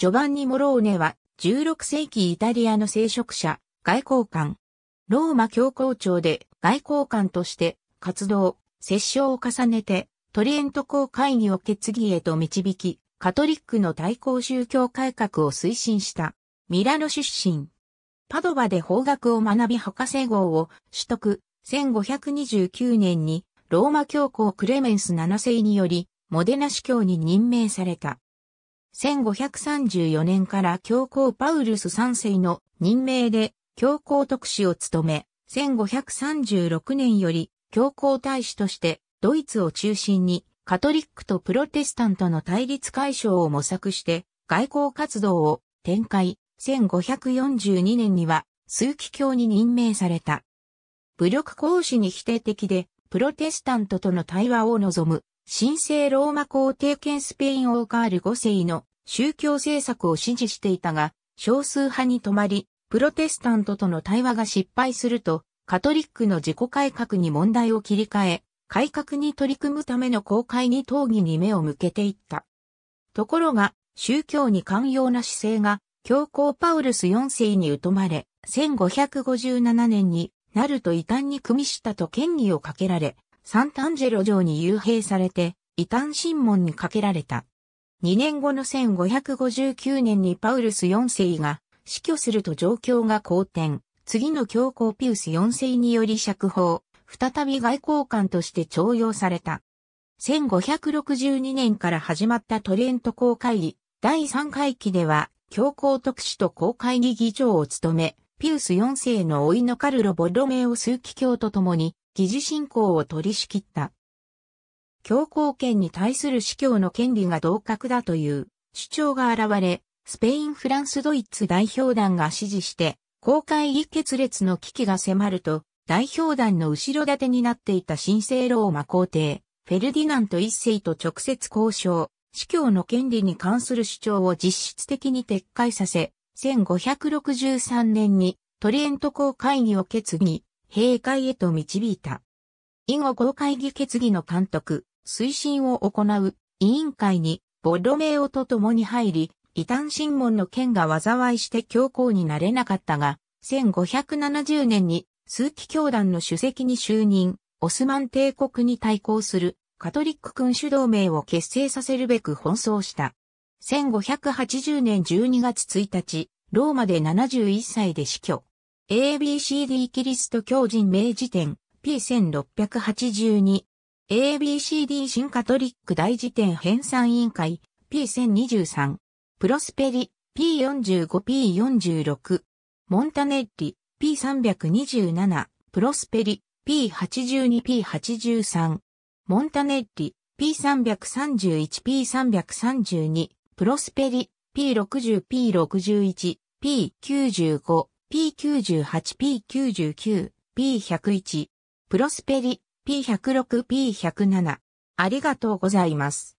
ジョバンニ・モローネは16世紀イタリアの聖職者、外交官。ローマ教皇庁で外交官として活動、接触を重ねてトリエント公会議を決議へと導き、カトリックの対抗宗教改革を推進した。ミラノ出身。パドバで法学を学び博士号を取得。1529年にローマ教皇クレメンス7世によりモデナ司教に任命された。1534年から教皇パウルス3世の任命で教皇特使を務め、1536年より教皇大使としてドイツを中心にカトリックとプロテスタントの対立解消を模索して外交活動を展開、1542年には枢機卿に任命された。武力行使に否定的でプロテスタントとの対話を望む神聖ローマ皇帝兼スペイン王カール5世の宗教政策を支持していたが、少数派に止まり、プロテスタントとの対話が失敗すると、カトリックの自己改革に問題を切り替え、改革に取り組むための公開に討議に目を向けていった。ところが、宗教に寛容な姿勢が、教皇パウルス4世に疎まれ、1557年になると異端に組みしたと権威をかけられ、サンタンジェロ城に幽閉されて、異端審問にかけられた。2年後の1559年にパウルス4世が死去すると状況が好転。次の教皇ピウス4世により釈放、再び外交官として徴用された。1562年から始まったトレント公会議第3回期では、教皇特使と公会議議長を務め、ピウス4世の甥のカルロ・ボロメオ・スーキ教と共に、議事進行を取り仕切った。教皇権に対する司教の権利が同格だという主張が現れ、スペイン・フランス・ドイツ代表団が支持して、公会議決裂の危機が迫ると、代表団の後ろ盾になっていた新生ローマ皇帝、フェルディナント一世と直接交渉、司教の権利に関する主張を実質的に撤回させ、1563年にトリエント公会議を決議、閉会へと導いた。以後公会議決議の監督、推進を行う委員会にボロ名をと共に入り、異端審問の件が災いして強行になれなかったが、1570年に数奇教団の主席に就任、オスマン帝国に対抗するカトリック君主同盟を結成させるべく奔走した。1580年12月1日、ローマで71歳で死去。ABCD キリスト教人名辞典 P1682 ABCD 新カトリック大辞典編纂委員会 P1023 プロスペリ P45P46 モンタネッリ P327 プロスペリ P82P83 モンタネッリ P331P332 プロスペリ P60P61 P95 P98、P99、P101、プロスペリ、P106、P107。ありがとうございます。